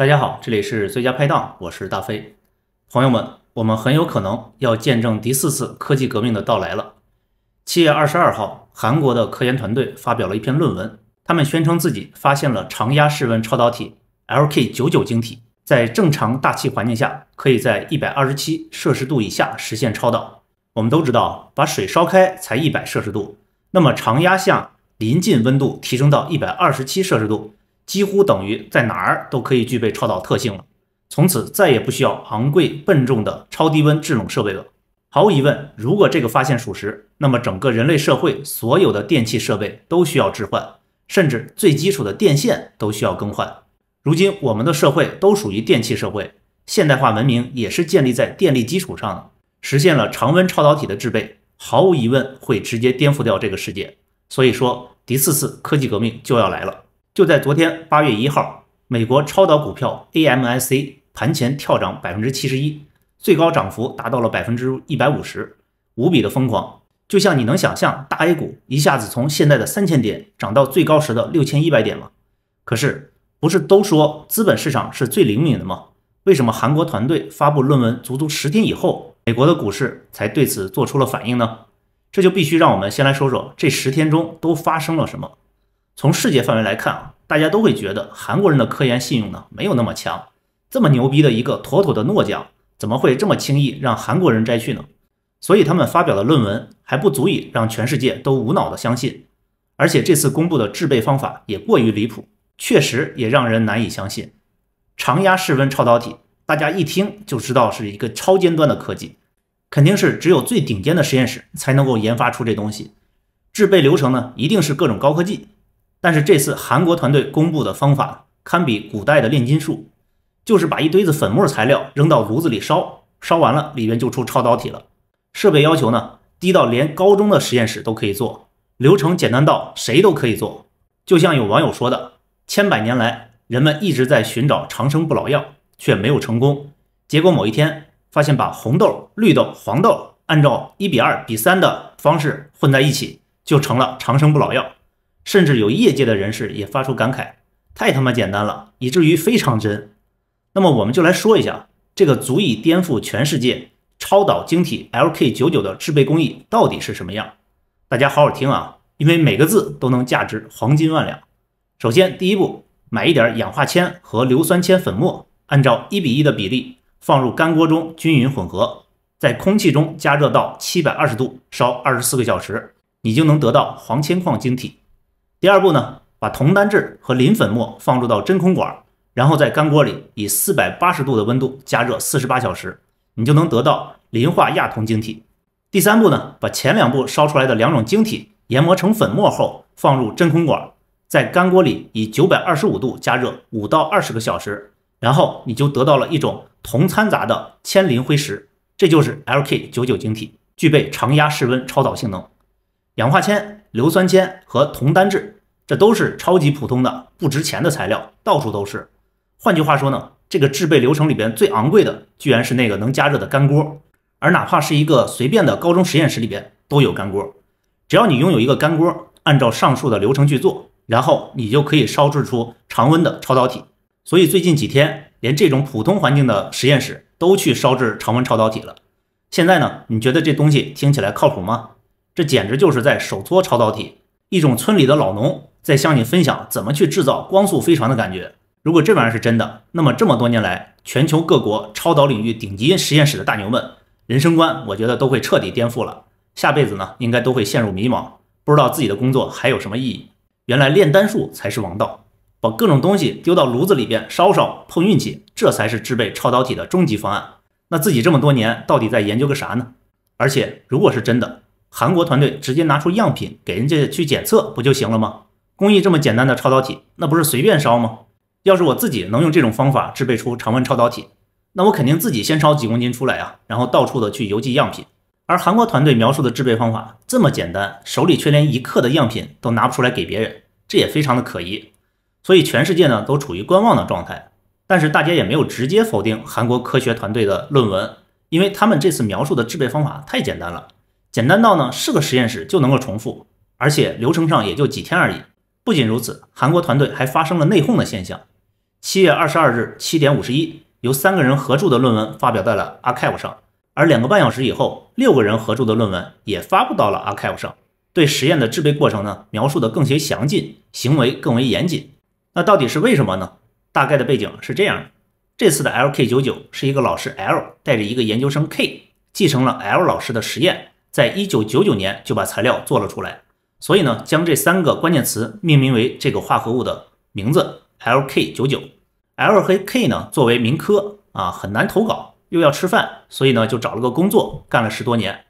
大家好，这里是最佳拍档，我是大飞。朋友们，我们很有可能要见证第四次科技革命的到来了。七月二十二号，韩国的科研团队发表了一篇论文，他们宣称自己发现了常压室温超导体 LK 九九晶体，在正常大气环境下，可以在一百二十七摄氏度以下实现超导。我们都知道，把水烧开才一百摄氏度，那么常压下临近温度提升到一百二十七摄氏度。几乎等于在哪儿都可以具备超导特性了，从此再也不需要昂贵笨重的超低温制冷设备了。毫无疑问，如果这个发现属实，那么整个人类社会所有的电器设备都需要置换，甚至最基础的电线都需要更换。如今我们的社会都属于电气社会，现代化文明也是建立在电力基础上的。实现了常温超导体的制备，毫无疑问会直接颠覆掉这个世界。所以说，第四次科技革命就要来了。就在昨天，八月一号，美国超导股票 AMIC 盘前跳涨百分之七十一，最高涨幅达到了百分之一百五十，无比的疯狂。就像你能想象，大 A 股一下子从现在的三千点涨到最高时的六千一百点吗？可是，不是都说资本市场是最灵敏的吗？为什么韩国团队发布论文足足十天以后，美国的股市才对此做出了反应呢？这就必须让我们先来说说这十天中都发生了什么。从世界范围来看啊，大家都会觉得韩国人的科研信用呢没有那么强。这么牛逼的一个妥妥的诺奖，怎么会这么轻易让韩国人摘去呢？所以他们发表的论文还不足以让全世界都无脑的相信。而且这次公布的制备方法也过于离谱，确实也让人难以相信。常压室温超导体，大家一听就知道是一个超尖端的科技，肯定是只有最顶尖的实验室才能够研发出这东西。制备流程呢，一定是各种高科技。但是这次韩国团队公布的方法堪比古代的炼金术，就是把一堆子粉末材料扔到炉子里烧，烧完了里面就出超导体了。设备要求呢低到连高中的实验室都可以做，流程简单到谁都可以做。就像有网友说的，千百年来人们一直在寻找长生不老药，却没有成功。结果某一天发现，把红豆、绿豆、黄豆按照一比二比三的方式混在一起，就成了长生不老药。甚至有业界的人士也发出感慨：“太他妈简单了，以至于非常真。”那么我们就来说一下这个足以颠覆全世界超导晶体 LK99 的制备工艺到底是什么样。大家好好听啊，因为每个字都能价值黄金万两。首先，第一步，买一点氧化铅和硫酸铅粉末，按照一比一的比例放入干锅中均匀混合，在空气中加热到七百二十度，烧二十四个小时，你就能得到黄铅矿晶体。第二步呢，把铜单质和磷粉末放入到真空管，然后在干锅里以四百八十度的温度加热四十八小时，你就能得到磷化亚铜晶体。第三步呢，把前两步烧出来的两种晶体研磨成粉末后放入真空管，在干锅里以九百二十五度加热五到二十个小时，然后你就得到了一种铜掺杂的铅磷灰石，这就是 LK99 晶体，具备常压室温超导性能，氧化铅。硫酸铅和铜单质，这都是超级普通的、不值钱的材料，到处都是。换句话说呢，这个制备流程里边最昂贵的，居然是那个能加热的干锅。而哪怕是一个随便的高中实验室里边都有干锅，只要你拥有一个干锅，按照上述的流程去做，然后你就可以烧制出常温的超导体。所以最近几天，连这种普通环境的实验室都去烧制常温超导体了。现在呢，你觉得这东西听起来靠谱吗？这简直就是在手搓超导体，一种村里的老农在向你分享怎么去制造光速飞船的感觉。如果这玩意儿是真的，那么这么多年来，全球各国超导领域顶级实验室的大牛们，人生观我觉得都会彻底颠覆了。下辈子呢，应该都会陷入迷茫，不知道自己的工作还有什么意义。原来炼丹术才是王道，把各种东西丢到炉子里边烧烧碰运气，这才是制备超导体的终极方案。那自己这么多年到底在研究个啥呢？而且如果是真的。韩国团队直接拿出样品给人家去检测不就行了吗？工艺这么简单的超导体，那不是随便烧吗？要是我自己能用这种方法制备出常温超导体，那我肯定自己先烧几公斤出来啊，然后到处的去邮寄样品。而韩国团队描述的制备方法这么简单，手里却连一克的样品都拿不出来给别人，这也非常的可疑。所以全世界呢都处于观望的状态，但是大家也没有直接否定韩国科学团队的论文，因为他们这次描述的制备方法太简单了。简单到呢是个实验室就能够重复，而且流程上也就几天而已。不仅如此，韩国团队还发生了内讧的现象。七月二十二日七点五十一，由三个人合著的论文发表在了 arXiv 上，而两个半小时以后，六个人合著的论文也发布到了 arXiv 上，对实验的制备过程呢描述的更些详尽，行为更为严谨。那到底是为什么呢？大概的背景是这样的：这次的 LK99 是一个老师 L 带着一个研究生 K 继承了 L 老师的实验。在一九九九年就把材料做了出来，所以呢，将这三个关键词命名为这个化合物的名字 LK 九九。L 和 K 呢，作为民科啊，很难投稿，又要吃饭，所以呢，就找了个工作干了十多年。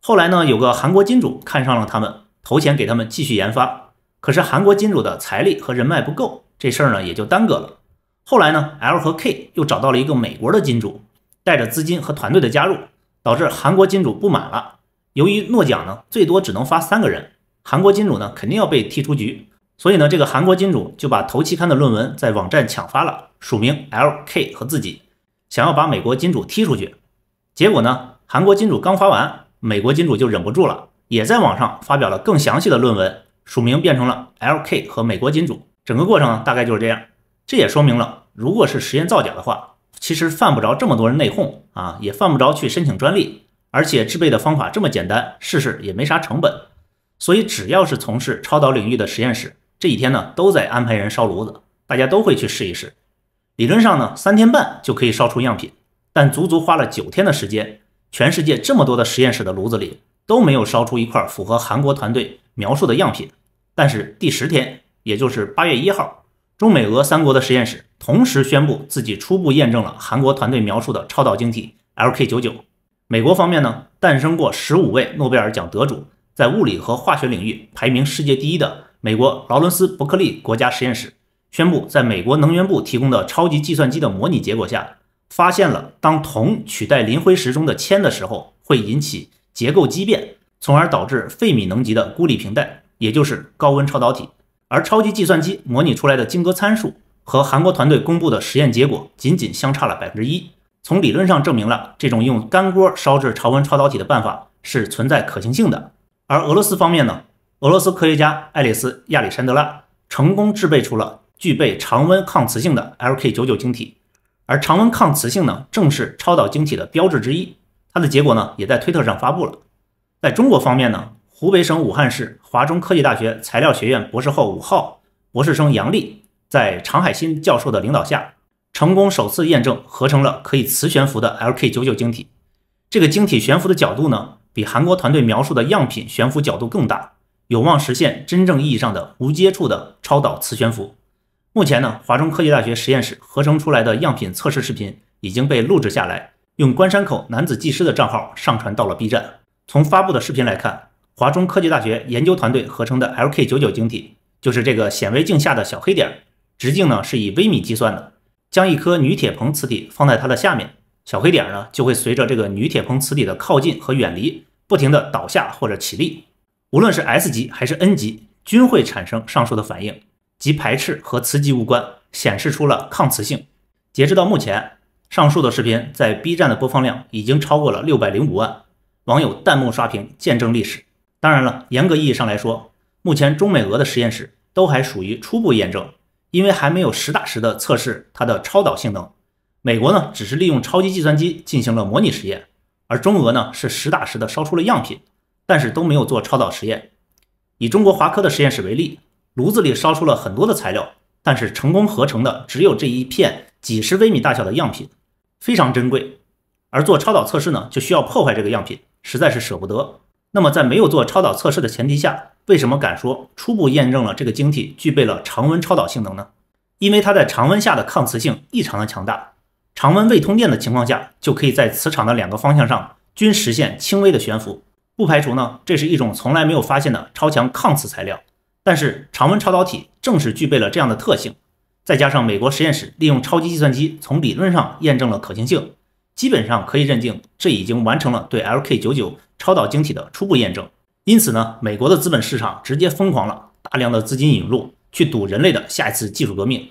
后来呢，有个韩国金主看上了他们，投钱给他们继续研发。可是韩国金主的财力和人脉不够，这事儿呢也就耽搁了。后来呢，L 和 K 又找到了一个美国的金主，带着资金和团队的加入，导致韩国金主不满了。由于诺奖呢最多只能发三个人，韩国金主呢肯定要被踢出局，所以呢这个韩国金主就把头期刊的论文在网站抢发了，署名 L K 和自己，想要把美国金主踢出去。结果呢韩国金主刚发完，美国金主就忍不住了，也在网上发表了更详细的论文，署名变成了 L K 和美国金主。整个过程呢大概就是这样。这也说明了，如果是实验造假的话，其实犯不着这么多人内讧啊，也犯不着去申请专利。而且制备的方法这么简单，试试也没啥成本，所以只要是从事超导领域的实验室，这几天呢都在安排人烧炉子，大家都会去试一试。理论上呢，三天半就可以烧出样品，但足足花了九天的时间，全世界这么多的实验室的炉子里都没有烧出一块符合韩国团队描述的样品。但是第十天，也就是八月一号，中美俄三国的实验室同时宣布自己初步验证了韩国团队描述的超导晶体 LK 九九。美国方面呢，诞生过十五位诺贝尔奖得主，在物理和化学领域排名世界第一的美国劳伦斯伯克利国家实验室，宣布在美国能源部提供的超级计算机的模拟结果下，发现了当铜取代磷灰石中的铅的时候，会引起结构畸变，从而导致费米能级的孤立平带，也就是高温超导体。而超级计算机模拟出来的晶格参数和韩国团队公布的实验结果仅仅相差了百分之一。从理论上证明了这种用干锅烧制常温超导体的办法是存在可行性的。而俄罗斯方面呢，俄罗斯科学家爱丽丝·亚历山德拉成功制备出了具备常温抗磁性的 LK99 晶体，而常温抗磁性呢，正是超导晶体的标志之一。它的结果呢，也在推特上发布了。在中国方面呢，湖北省武汉市华中科技大学材料学院博士后五号博士生杨丽，在常海新教授的领导下。成功首次验证合成了可以磁悬浮的 LK99 晶体，这个晶体悬浮的角度呢，比韩国团队描述的样品悬浮角度更大，有望实现真正意义上的无接触的超导磁悬浮。目前呢，华中科技大学实验室合成出来的样品测试视频已经被录制下来，用关山口男子技师的账号上传到了 B 站。从发布的视频来看，华中科技大学研究团队合成的 LK99 晶体就是这个显微镜下的小黑点直径呢是以微米计算的。将一颗钕铁硼磁体放在它的下面，小黑点呢就会随着这个钕铁硼磁体的靠近和远离，不停的倒下或者起立。无论是 S 级还是 N 级，均会产生上述的反应及排斥，和磁极无关，显示出了抗磁性。截止到目前，上述的视频在 B 站的播放量已经超过了六百零五万，网友弹幕刷屏，见证历史。当然了，严格意义上来说，目前中美俄的实验室都还属于初步验证。因为还没有实打实的测试它的超导性能，美国呢只是利用超级计算机进行了模拟实验，而中俄呢是实打实的烧出了样品，但是都没有做超导实验。以中国华科的实验室为例，炉子里烧出了很多的材料，但是成功合成的只有这一片几十微米大小的样品，非常珍贵。而做超导测试呢，就需要破坏这个样品，实在是舍不得。那么在没有做超导测试的前提下。为什么敢说初步验证了这个晶体具备了常温超导性能呢？因为它在常温下的抗磁性异常的强大，常温未通电的情况下就可以在磁场的两个方向上均实现轻微的悬浮。不排除呢这是一种从来没有发现的超强抗磁材料，但是常温超导体正是具备了这样的特性。再加上美国实验室利用超级计算机从理论上验证了可行性，基本上可以认定这已经完成了对 LK99 超导晶体的初步验证。因此呢，美国的资本市场直接疯狂了，大量的资金引入去赌人类的下一次技术革命。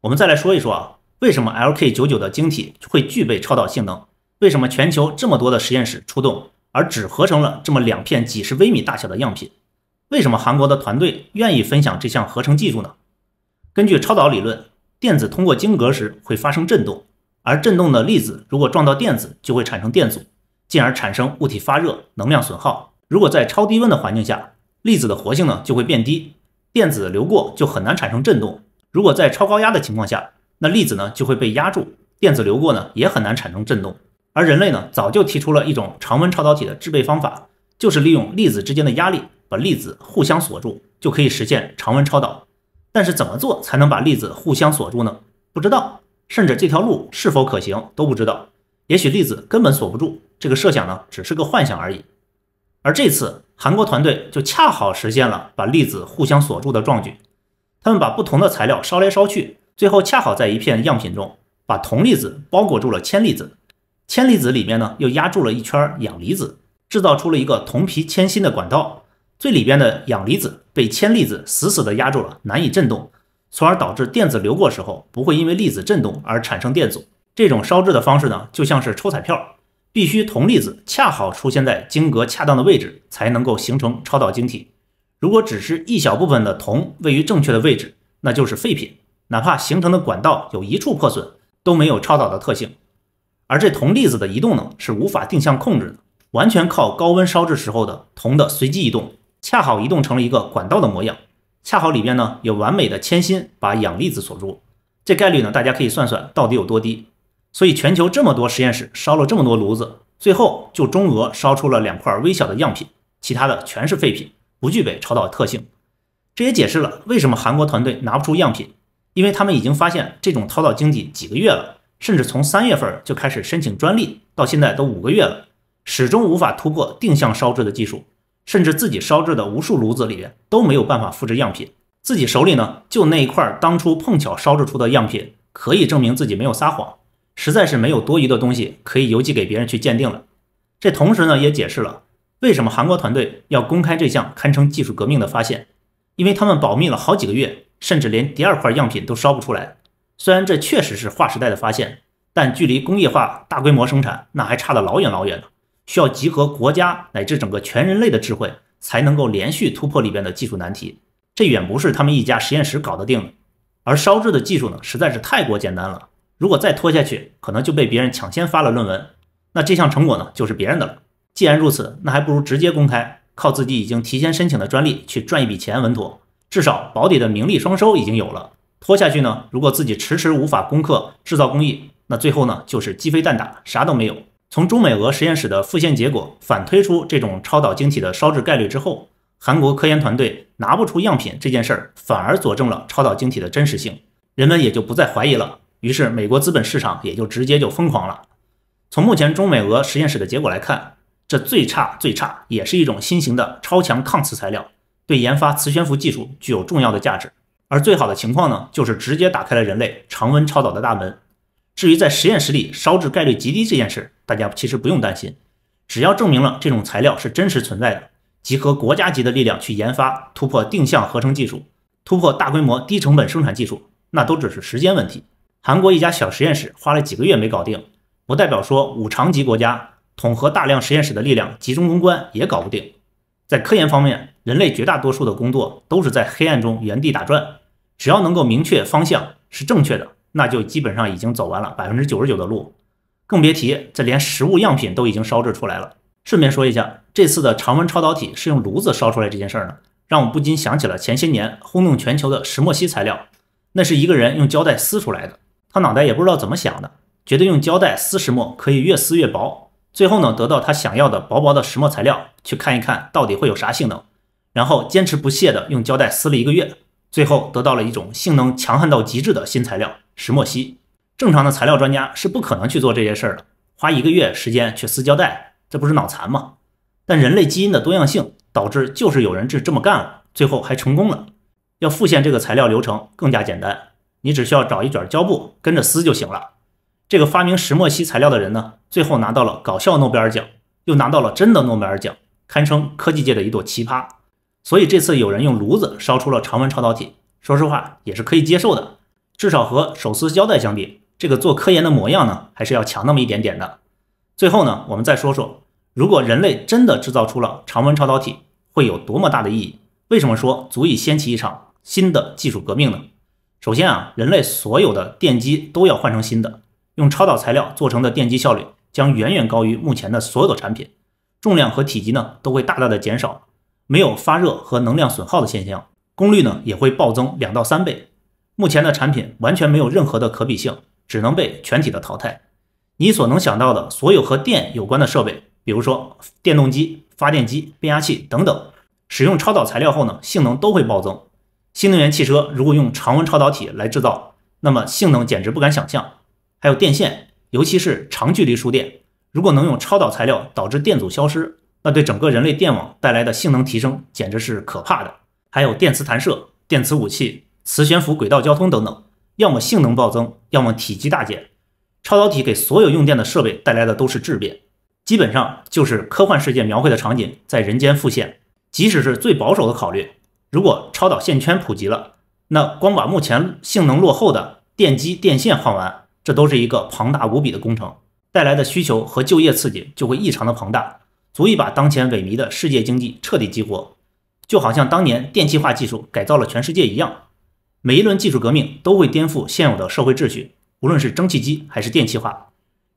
我们再来说一说啊，为什么 LK99 的晶体会具备超导性能？为什么全球这么多的实验室出动，而只合成了这么两片几十微米大小的样品？为什么韩国的团队愿意分享这项合成技术呢？根据超导理论，电子通过晶格时会发生振动，而振动的粒子如果撞到电子，就会产生电阻，进而产生物体发热、能量损耗。如果在超低温的环境下，粒子的活性呢就会变低，电子流过就很难产生振动。如果在超高压的情况下，那粒子呢就会被压住，电子流过呢也很难产生振动。而人类呢早就提出了一种常温超导体的制备方法，就是利用粒子之间的压力把粒子互相锁住，就可以实现常温超导。但是怎么做才能把粒子互相锁住呢？不知道，甚至这条路是否可行都不知道。也许粒子根本锁不住，这个设想呢只是个幻想而已。而这次韩国团队就恰好实现了把粒子互相锁住的壮举，他们把不同的材料烧来烧去，最后恰好在一片样品中把铜粒子包裹住了铅粒子，铅粒子里面呢又压住了一圈氧离子，制造出了一个铜皮铅芯的管道，最里边的氧离子被铅粒子死死的压住了，难以振动，从而导致电子流过时候不会因为粒子振动而产生电阻。这种烧制的方式呢，就像是抽彩票。必须铜粒子恰好出现在晶格恰当的位置，才能够形成超导晶体。如果只是一小部分的铜位于正确的位置，那就是废品。哪怕形成的管道有一处破损，都没有超导的特性。而这铜粒子的移动呢，是无法定向控制的，完全靠高温烧制时候的铜的随机移动，恰好移动成了一个管道的模样，恰好里边呢有完美的铅锌把氧粒子锁住。这概率呢，大家可以算算到底有多低。所以全球这么多实验室烧了这么多炉子，最后就中俄烧出了两块微小的样品，其他的全是废品，不具备超导特性。这也解释了为什么韩国团队拿不出样品，因为他们已经发现这种超导经济几个月了，甚至从三月份就开始申请专利，到现在都五个月了，始终无法突破定向烧制的技术，甚至自己烧制的无数炉子里面都没有办法复制样品，自己手里呢就那一块当初碰巧烧制出的样品，可以证明自己没有撒谎。实在是没有多余的东西可以邮寄给别人去鉴定了，这同时呢也解释了为什么韩国团队要公开这项堪称技术革命的发现，因为他们保密了好几个月，甚至连第二块样品都烧不出来。虽然这确实是划时代的发现，但距离工业化大规模生产那还差得老远老远呢，需要集合国家乃至整个全人类的智慧才能够连续突破里边的技术难题，这远不是他们一家实验室搞得定的。而烧制的技术呢，实在是太过简单了。如果再拖下去，可能就被别人抢先发了论文，那这项成果呢就是别人的了。既然如此，那还不如直接公开，靠自己已经提前申请的专利去赚一笔钱稳妥。至少保底的名利双收已经有了。拖下去呢，如果自己迟迟无法攻克制造工艺，那最后呢就是鸡飞蛋打，啥都没有。从中美俄实验室的复现结果反推出这种超导晶体的烧制概率之后，韩国科研团队拿不出样品这件事儿，反而佐证了超导晶体的真实性，人们也就不再怀疑了。于是，美国资本市场也就直接就疯狂了。从目前中美俄实验室的结果来看，这最差最差也是一种新型的超强抗磁材料，对研发磁悬浮技术具有重要的价值。而最好的情况呢，就是直接打开了人类常温超导的大门。至于在实验室里烧制概率极低这件事，大家其实不用担心。只要证明了这种材料是真实存在的，集合国家级的力量去研发突破定向合成技术，突破大规模低成本生产技术，那都只是时间问题。韩国一家小实验室花了几个月没搞定，不代表说五常级国家统合大量实验室的力量集中攻关也搞不定。在科研方面，人类绝大多数的工作都是在黑暗中原地打转。只要能够明确方向是正确的，那就基本上已经走完了百分之九十九的路，更别提这连实物样品都已经烧制出来了。顺便说一下，这次的常温超导体是用炉子烧出来这件事呢，让我不禁想起了前些年轰动全球的石墨烯材料，那是一个人用胶带撕出来的。他脑袋也不知道怎么想的，觉得用胶带撕石墨可以越撕越薄，最后呢得到他想要的薄薄的石墨材料，去看一看到底会有啥性能，然后坚持不懈的用胶带撕了一个月，最后得到了一种性能强悍到极致的新材料石墨烯。正常的材料专家是不可能去做这些事儿的，花一个月时间去撕胶带，这不是脑残吗？但人类基因的多样性导致就是有人就这么干了，最后还成功了。要复现这个材料流程更加简单。你只需要找一卷胶布，跟着撕就行了。这个发明石墨烯材料的人呢，最后拿到了搞笑诺贝尔奖，又拿到了真的诺贝尔奖，堪称科技界的一朵奇葩。所以这次有人用炉子烧出了常温超导体，说实话也是可以接受的。至少和手撕胶带相比，这个做科研的模样呢，还是要强那么一点点的。最后呢，我们再说说，如果人类真的制造出了常温超导体，会有多么大的意义？为什么说足以掀起一场新的技术革命呢？首先啊，人类所有的电机都要换成新的，用超导材料做成的电机效率将远远高于目前的所有的产品，重量和体积呢都会大大的减少，没有发热和能量损耗的现象，功率呢也会暴增两到三倍。目前的产品完全没有任何的可比性，只能被全体的淘汰。你所能想到的所有和电有关的设备，比如说电动机、发电机、变压器等等，使用超导材料后呢，性能都会暴增。新能源汽车如果用常温超导体来制造，那么性能简直不敢想象。还有电线，尤其是长距离输电，如果能用超导材料导致电阻消失，那对整个人类电网带来的性能提升简直是可怕的。还有电磁弹射、电磁武器、磁悬浮轨道交通等等，要么性能暴增，要么体积大减。超导体给所有用电的设备带来的都是质变，基本上就是科幻世界描绘的场景在人间复现。即使是最保守的考虑。如果超导线圈普及了，那光把目前性能落后的电机电线换完，这都是一个庞大无比的工程，带来的需求和就业刺激就会异常的庞大，足以把当前萎靡的世界经济彻底激活，就好像当年电气化技术改造了全世界一样。每一轮技术革命都会颠覆现有的社会秩序，无论是蒸汽机还是电气化，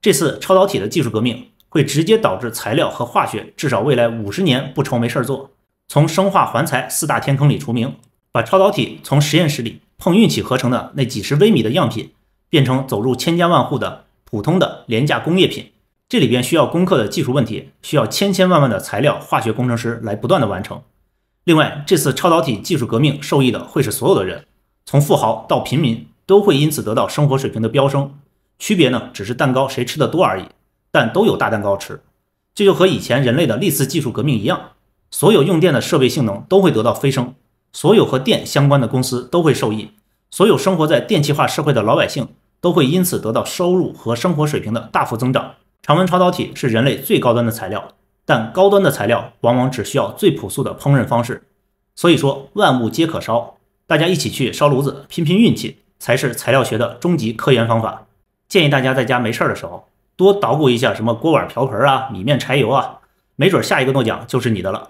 这次超导体的技术革命会直接导致材料和化学至少未来五十年不愁没事儿做。从生化、环材四大天坑里除名，把超导体从实验室里碰运气合成的那几十微米的样品，变成走入千家万户的普通的廉价工业品。这里边需要攻克的技术问题，需要千千万万的材料化学工程师来不断的完成。另外，这次超导体技术革命受益的会是所有的人，从富豪到平民都会因此得到生活水平的飙升。区别呢，只是蛋糕谁吃的多而已，但都有大蛋糕吃。这就和以前人类的历次技术革命一样。所有用电的设备性能都会得到飞升，所有和电相关的公司都会受益，所有生活在电气化社会的老百姓都会因此得到收入和生活水平的大幅增长。常温超导体是人类最高端的材料，但高端的材料往往只需要最朴素的烹饪方式。所以说万物皆可烧，大家一起去烧炉子，拼拼运气才是材料学的终极科研方法。建议大家在家没事儿的时候多捣鼓一下什么锅碗瓢盆啊、米面柴油啊，没准下一个诺奖就是你的了。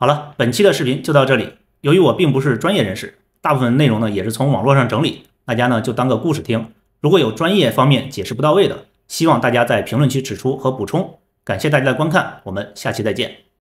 好了，本期的视频就到这里。由于我并不是专业人士，大部分内容呢也是从网络上整理，大家呢就当个故事听。如果有专业方面解释不到位的，希望大家在评论区指出和补充。感谢大家的观看，我们下期再见。